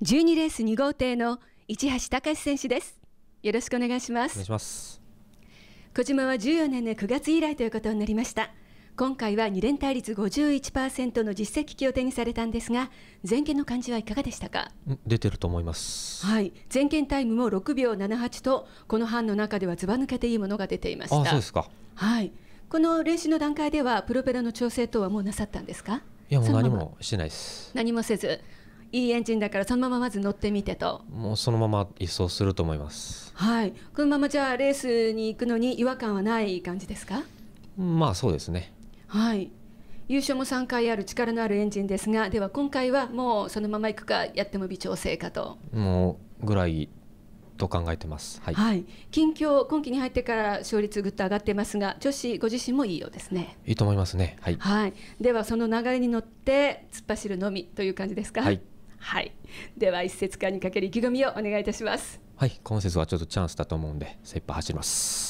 12レース2号艇の市橋隆選手ですよろしくお願いします小島は14年の9月以来ということになりました今回は2連対率51%の実績機を手にされたんですが前件の感じはいかがでしたか出てると思いますはい前件タイムも6秒78とこの班の中ではずば抜けていいものが出ていましたそうですかはいこの練習の段階ではプロペラの調整等はもうなさったんですかいやもう何もしてないです何もせずいいエンジンだからそのまままず乗ってみてともうそのまま一掃すると思いますはいこのままじゃあレースに行くのに違和感はない感じですかまあそうですねはい優勝も3回ある力のあるエンジンですがでは今回はもうそのまま行くかやっても微調整かともうぐらいと考えてます、はい、はい、近況今季に入ってから勝率ぐっと上がってますが女子ご自身もいいようですねいいと思いますね、はい、はい、ではその流れに乗って突っ走るのみという感じですかはいはいでは一節間にかける意気込みをお願いいたしますはい今節はちょっとチャンスだと思うんで精一杯走ります